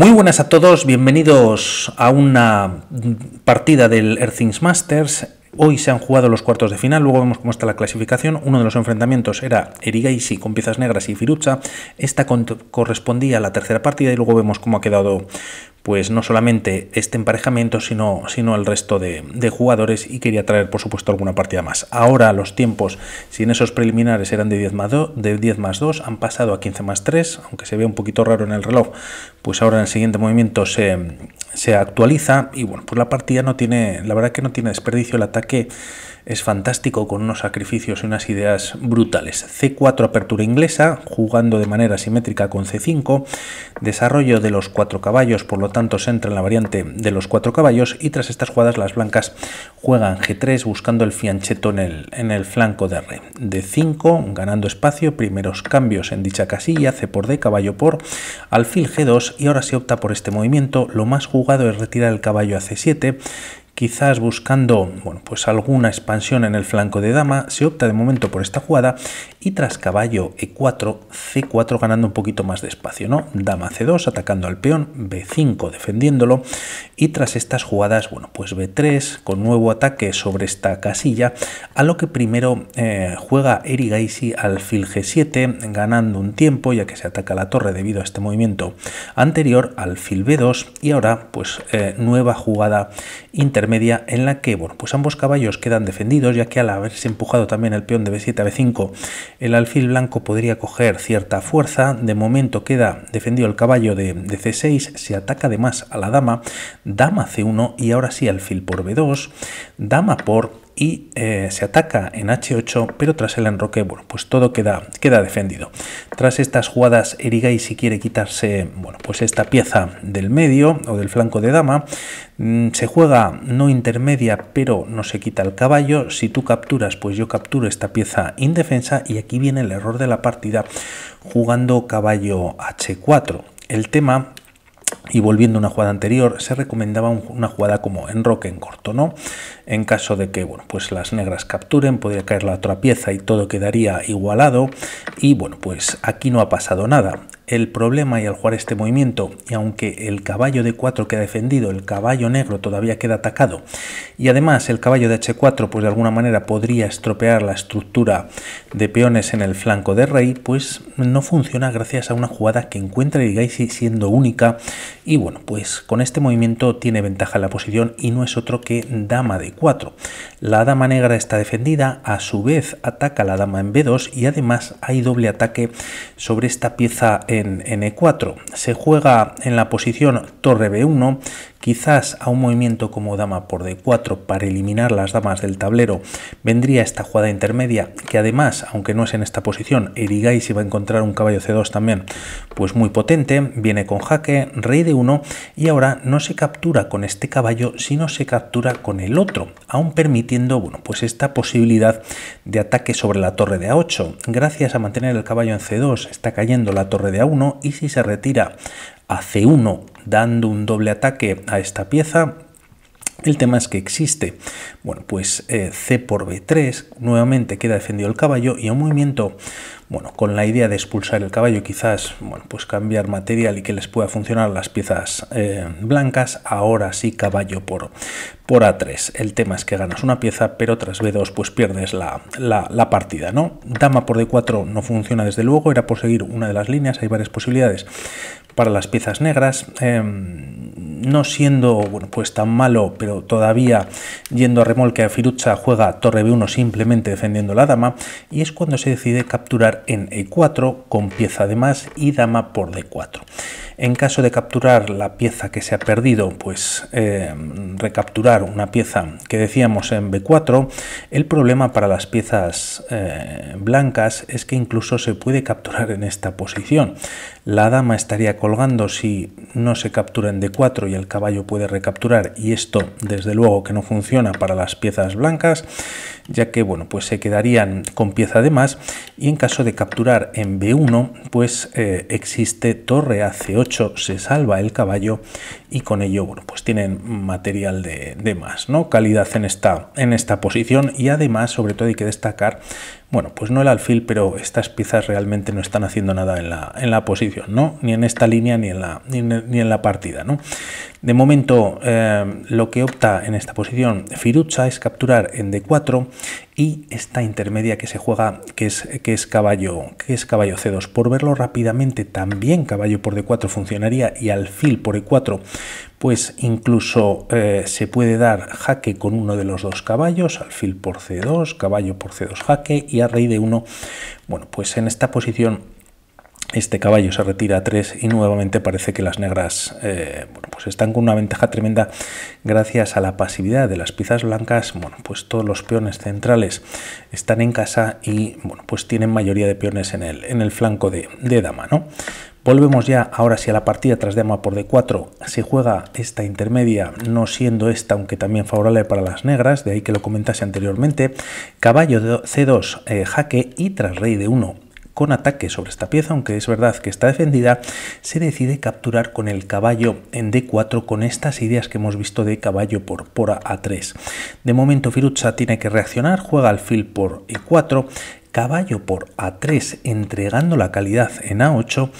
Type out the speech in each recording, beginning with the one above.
Muy buenas a todos, bienvenidos a una partida del Earthings Masters. Hoy se han jugado los cuartos de final, luego vemos cómo está la clasificación. Uno de los enfrentamientos era Erigaisi con piezas negras y Firucha. Esta correspondía a la tercera partida y luego vemos cómo ha quedado pues no solamente este emparejamiento, sino, sino el resto de, jugadores y quería traer, por supuesto, alguna partida más. Ahora los tiempos, si en esos preliminares eran de 10 más, 2, han pasado a 15 más 3, aunque se ve un poquito raro en el reloj, pues ahora en el siguiente movimiento se, se actualiza y bueno, pues la partida no tiene, la verdad que no tiene desperdicio el ataque es fantástico con unos sacrificios y unas ideas brutales. C4 apertura inglesa, jugando de manera simétrica con C5, desarrollo de los cuatro caballos, por lo tanto se entra en la variante de los cuatro caballos y tras estas jugadas las blancas juegan G3 buscando el fiancheto en el, en el flanco de R. D5, ganando espacio, primeros cambios en dicha casilla, C por D, caballo por, alfil G2 y ahora se opta por este movimiento, lo más jugado es retirar el caballo a C7 quizás buscando bueno, pues alguna expansión en el flanco de dama, se opta de momento por esta jugada y tras caballo e4, c4 ganando un poquito más de espacio, ¿no? Dama c2 atacando al peón, b5 defendiéndolo y tras estas jugadas, bueno, pues b3 con nuevo ataque sobre esta casilla, a lo que primero eh, juega Erigaisi fil g7 ganando un tiempo ya que se ataca la torre debido a este movimiento anterior, al alfil b2 y ahora pues eh, nueva jugada intermedia media en la que pues ambos caballos quedan defendidos ya que al haberse empujado también el peón de b7 a b5 el alfil blanco podría coger cierta fuerza, de momento queda defendido el caballo de, de c6, se ataca además a la dama, dama c1 y ahora sí alfil por b2, dama por y eh, se ataca en H8, pero tras el enroque, bueno, pues todo queda, queda defendido. Tras estas jugadas, Erigai si quiere quitarse, bueno, pues esta pieza del medio o del flanco de dama, mm, se juega no intermedia, pero no se quita el caballo. Si tú capturas, pues yo capturo esta pieza indefensa y aquí viene el error de la partida jugando caballo H4. El tema y volviendo a una jugada anterior, se recomendaba una jugada como en roque en corto, ¿no? En caso de que, bueno, pues las negras capturen, podría caer la otra pieza y todo quedaría igualado. Y bueno, pues aquí no ha pasado nada el problema y al jugar este movimiento, y aunque el caballo de 4 queda defendido, el caballo negro todavía queda atacado, y además el caballo de h4 pues de alguna manera podría estropear la estructura de peones en el flanco de rey, pues no funciona gracias a una jugada que encuentra el Gaisi siendo única, y bueno, pues con este movimiento tiene ventaja en la posición y no es otro que dama de 4. La dama negra está defendida, a su vez ataca la dama en b2 y además hay doble ataque sobre esta pieza eh, en e 4 Se juega en la posición torre B1, quizás a un movimiento como dama por D4 para eliminar las damas del tablero vendría esta jugada intermedia, que además, aunque no es en esta posición, Erigáis si va a encontrar un caballo C2 también, pues muy potente, viene con jaque, rey de 1 y ahora no se captura con este caballo, sino se captura con el otro, aún permitiendo, bueno, pues esta posibilidad de ataque sobre la torre de A8. Gracias a mantener el caballo en C2 está cayendo la torre de a y si se retira a C1 dando un doble ataque a esta pieza, el tema es que existe, bueno, pues eh, C por B3, nuevamente queda defendido el caballo y un movimiento bueno, con la idea de expulsar el caballo, quizás, bueno, pues cambiar material y que les pueda funcionar las piezas eh, blancas, ahora sí caballo por, por A3. El tema es que ganas una pieza, pero tras B2 pues pierdes la, partida, ¿no? Dama por D4 no funciona desde luego, era por seguir una de las líneas, hay varias posibilidades para las piezas negras, em, no siendo bueno, pues tan malo, pero todavía yendo a remolque a Firucha juega torre B1 simplemente defendiendo la dama, y es cuando se decide capturar en e4 con pieza de más y dama por d4. En caso de capturar la pieza que se ha perdido, pues em, recapturar una pieza que decíamos en b4, el problema para las piezas eh, blancas es que incluso se puede capturar en esta posición. La dama estaría colgando si no se captura en d4 y el caballo puede recapturar y esto desde luego que no funciona para las piezas blancas ya que bueno, pues se quedarían con pieza de más y en caso de capturar en B1, pues eh, existe torre a 8 se salva el caballo y con ello bueno, pues tienen material de, más, ¿no? Calidad en esta, en esta posición y además sobre todo hay que destacar bueno, pues no el alfil, pero estas piezas realmente no están haciendo nada en la, en la posición, ¿no? Ni en esta línea ni en la, ni en, la partida, ¿no? De momento, eh, lo que opta en esta posición Firucha es capturar en D4 y esta intermedia que se juega, que es, que es, caballo, que es caballo C2. Por verlo rápidamente, también caballo por D4 funcionaría y alfil por E4, pues incluso eh, se puede dar jaque con uno de los dos caballos, alfil por C2, caballo por C2 jaque y a rey de 1. Bueno, pues en esta posición este caballo se retira a 3 y nuevamente parece que las negras eh, bueno, pues están con una ventaja tremenda gracias a la pasividad de las piezas blancas. Bueno, pues todos los peones centrales están en casa y bueno, pues tienen mayoría de peones en el, en el flanco de, dama. ¿no? Volvemos ya ahora si a la partida tras dama por d4. Se juega esta intermedia, no siendo esta, aunque también favorable para las negras, de ahí que lo comentase anteriormente. Caballo de c2, eh, jaque y tras rey de 1 con ataque sobre esta pieza, aunque es verdad que está defendida, se decide capturar con el caballo en d4 con estas ideas que hemos visto de caballo por por a3. De momento Firucha tiene que reaccionar, juega alfil por e4, caballo por A3 entregando la calidad en A8,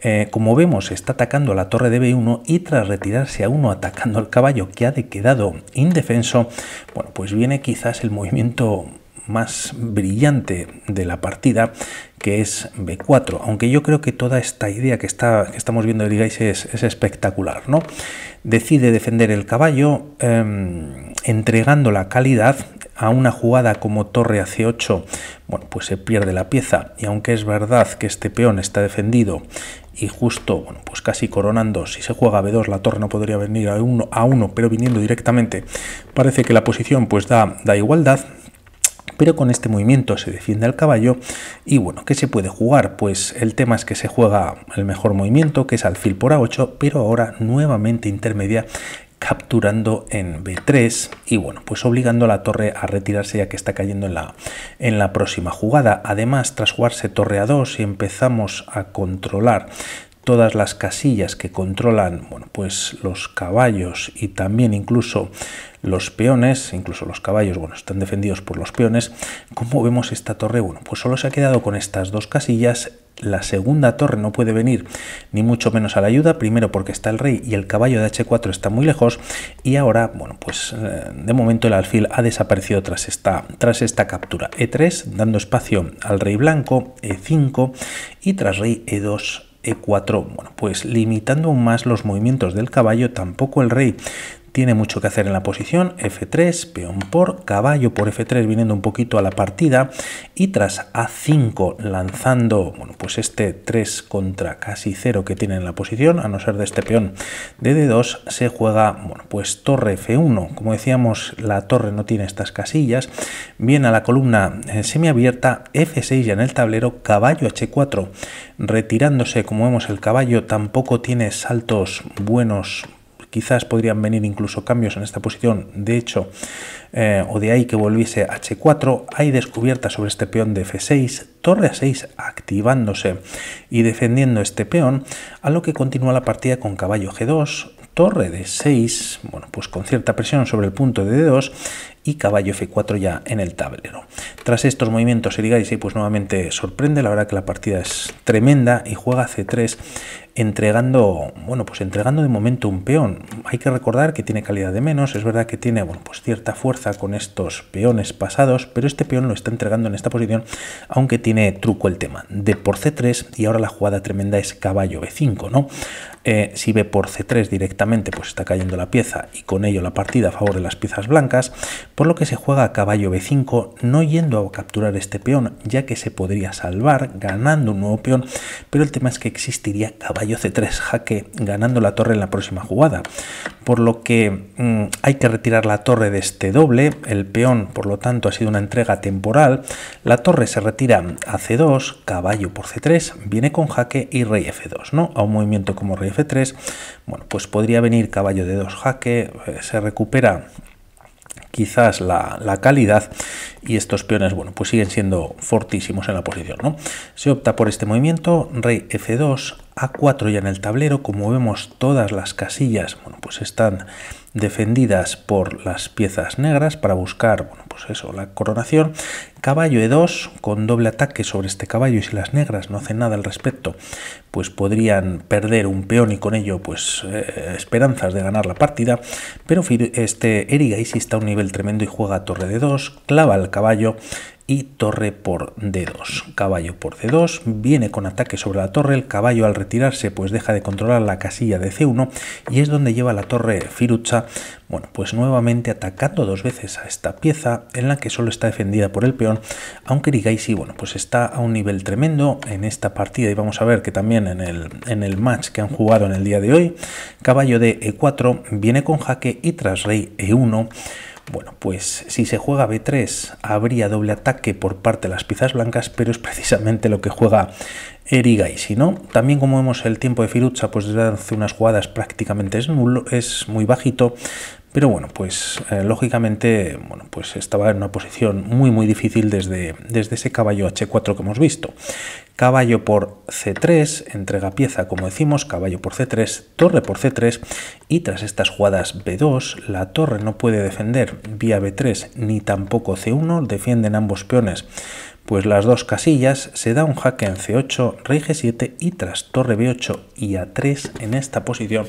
eh, como vemos está atacando la torre de B1 y tras retirarse a 1 atacando al caballo que ha de quedado indefenso, bueno pues viene quizás el movimiento más brillante de la partida que es B4, aunque yo creo que toda esta idea que, está, estamos viendo de es, espectacular. ¿no? Decide defender el caballo em, entregando la calidad a una jugada como torre a C8, bueno, pues se pierde la pieza y aunque es verdad que este peón está defendido y justo, bueno, pues casi coronando, si se juega B2 la torre no podría venir a 1, a 1 pero viniendo directamente parece que la posición pues da, da igualdad, pero con este movimiento se defiende al caballo y bueno, ¿qué se puede jugar? Pues el tema es que se juega el mejor movimiento, que es alfil por a8, pero ahora nuevamente intermedia capturando en B3 y bueno, pues obligando a la torre a retirarse ya que está cayendo en la, en la próxima jugada. Además, tras jugarse torre A2 y empezamos a controlar todas las casillas que controlan bueno, pues los caballos y también incluso los peones, incluso los caballos bueno, están defendidos por los peones, ¿cómo vemos esta torre? Bueno, pues solo se ha quedado con estas dos casillas la segunda torre no puede venir ni mucho menos a la ayuda, primero porque está el rey y el caballo de h4 está muy lejos y ahora, bueno, pues eh, de momento el alfil ha desaparecido tras esta, tras esta captura. e3 dando espacio al rey blanco, e5 y tras rey e2 e4. Bueno, pues limitando aún más los movimientos del caballo, tampoco el rey tiene mucho que hacer en la posición, F3, peón por, caballo por F3 viniendo un poquito a la partida y tras A5 lanzando bueno, pues este 3 contra casi 0 que tiene en la posición, a no ser de este peón de D2, se juega bueno, pues torre F1, como decíamos la torre no tiene estas casillas, viene a la columna eh, semiabierta, F6 ya en el tablero, caballo H4, retirándose como vemos el caballo tampoco tiene saltos buenos Quizás podrían venir incluso cambios en esta posición, de hecho, eh, o de ahí que volviese H4. Hay descubierta sobre este peón de F6, torre A6 activándose y defendiendo este peón, a lo que continúa la partida con caballo G2, torre de 6, bueno, pues con cierta presión sobre el punto de D2 y caballo F4 ya en el tablero. Tras estos movimientos, y pues nuevamente sorprende, la verdad que la partida es tremenda y juega C3 entregando, bueno, pues entregando de momento un peón. Hay que recordar que tiene calidad de menos, es verdad que tiene, bueno, pues cierta fuerza con estos peones pasados, pero este peón lo está entregando en esta posición, aunque tiene truco el tema. De por C3 y ahora la jugada tremenda es caballo B5, ¿no? Eh, si ve por C3 directamente, pues está cayendo la pieza y con ello la partida a favor de las piezas blancas, por lo que se juega a caballo b5 no yendo a capturar este peón, ya que se podría salvar ganando un nuevo peón, pero el tema es que existiría caballo c3 jaque ganando la torre en la próxima jugada, por lo que mm, hay que retirar la torre de este doble, el peón por lo tanto ha sido una entrega temporal, la torre se retira a c2, caballo por c3, viene con jaque y rey f2, ¿no? A un movimiento como rey f3, bueno, pues podría venir caballo de 2 jaque, eh, se recupera quizás la, calidad y estos peones, bueno, pues siguen siendo fortísimos en la posición, ¿no? Se opta por este movimiento, rey f2, a4 ya en el tablero, como vemos, todas las casillas bueno, pues están defendidas por las piezas negras para buscar bueno, pues eso, la coronación. Caballo E2 con doble ataque sobre este caballo y si las negras no hacen nada al respecto, pues podrían perder un peón y con ello pues eh, esperanzas de ganar la partida. Pero este Erigaisi está a un nivel tremendo y juega a torre de 2, clava al caballo y torre por D2. Caballo por D2, viene con ataque sobre la torre, el caballo al retirarse pues deja de controlar la casilla de C1 y es donde lleva la torre Firucha, bueno pues nuevamente atacando dos veces a esta pieza en la que solo está defendida por el peón, aunque y bueno pues está a un nivel tremendo en esta partida y vamos a ver que también en el, en el match que han jugado en el día de hoy, caballo de E4 viene con jaque y tras rey E1, bueno, pues si se juega B3 habría doble ataque por parte de las piezas blancas, pero es precisamente lo que juega Si ¿no? También como vemos el tiempo de Firucha, pues desde hace unas jugadas prácticamente es nulo, es muy bajito, pero bueno, pues eh, lógicamente bueno, pues estaba en una posición muy muy difícil desde, desde ese caballo H4 que hemos visto. Caballo por C3, entrega pieza como decimos, caballo por C3, torre por C3 y tras estas jugadas B2, la torre no puede defender vía B3 ni tampoco C1, defienden ambos peones pues las dos casillas se da un jaque en C8, rey G7 y tras torre B8 y A3 en esta posición.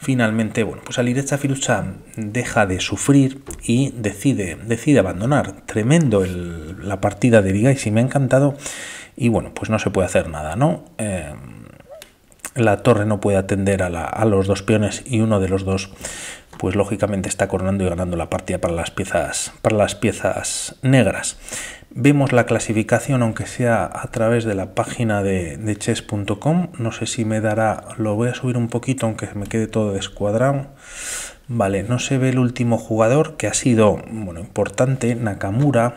Finalmente, bueno, pues esta Filucha deja de sufrir y decide, decide abandonar. Tremendo la partida de y si me ha encantado. Y bueno, pues no se puede hacer nada, ¿no? Eh, la torre no puede atender a, los dos peones y uno de los dos pues lógicamente está coronando y ganando la partida para las piezas para las piezas negras. Vemos la clasificación, aunque sea a través de la página de, chess.com. No sé si me dará, lo voy a subir un poquito, aunque me quede todo descuadrado. Vale, no se ve el último jugador, que ha sido, bueno, importante, Nakamura.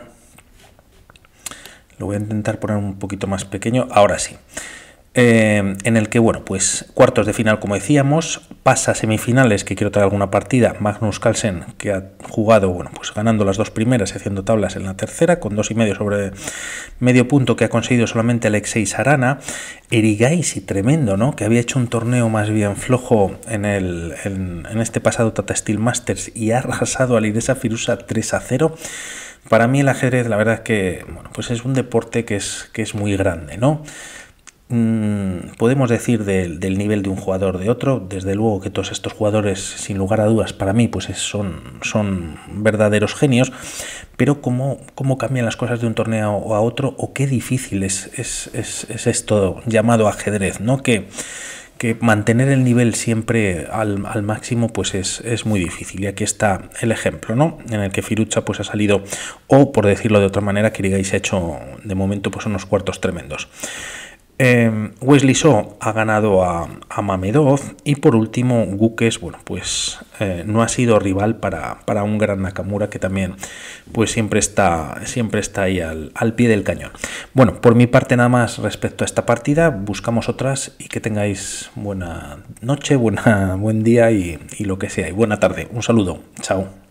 Lo voy a intentar poner un poquito más pequeño. Ahora sí. Em, en el que, bueno, pues cuartos de final, como decíamos, pasa semifinales, que quiero traer alguna partida, Magnus Carlsen, que ha jugado, bueno, pues ganando las dos primeras y haciendo tablas en la tercera, con dos y medio sobre medio punto que ha conseguido solamente Alexei Sarana, Erigaisi, tremendo, ¿no? Que había hecho un torneo más bien flojo en, este pasado Tata Steel Masters y ha arrasado al la Firusa 3 0. Para mí el ajedrez, la verdad es que, bueno, pues es un deporte que es, que es muy grande, ¿no? Mm, podemos decir del, nivel de un jugador de otro. Desde luego que todos estos jugadores, sin lugar a dudas, para mí, pues son, son verdaderos genios. Pero cómo, cómo cambian las cosas de un torneo a otro, o qué difícil es, es, esto llamado ajedrez, ¿no? Que, mantener el nivel siempre al, máximo pues es, muy difícil. Y aquí está el ejemplo, En el que Firucha pues ha salido, o por decirlo de otra manera, que ha hecho de momento pues unos cuartos tremendos. Em, Wesley Shaw ha ganado a, Mamedov y por último Gukes, bueno, pues eh, no ha sido rival para, un gran Nakamura que también pues siempre está, siempre está ahí al, pie del cañón. Bueno, por mi parte nada más respecto a esta partida, buscamos otras y que tengáis buena noche, buena, buen día y, y lo que sea, y buena tarde. Un saludo, chao.